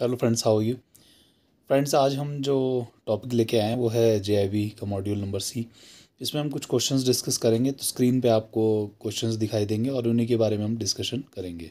hello friends how you friends आज हम जो टॉपिक लेके आए हैं वो है जे का मॉड्यूल नंबर सी इसमें हम कुछ क्वेश्चंस डिस्कस करेंगे तो स्क्रीन पे आपको क्वेश्चंस दिखाई देंगे और उन्हीं के बारे में हम डिस्कशन करेंगे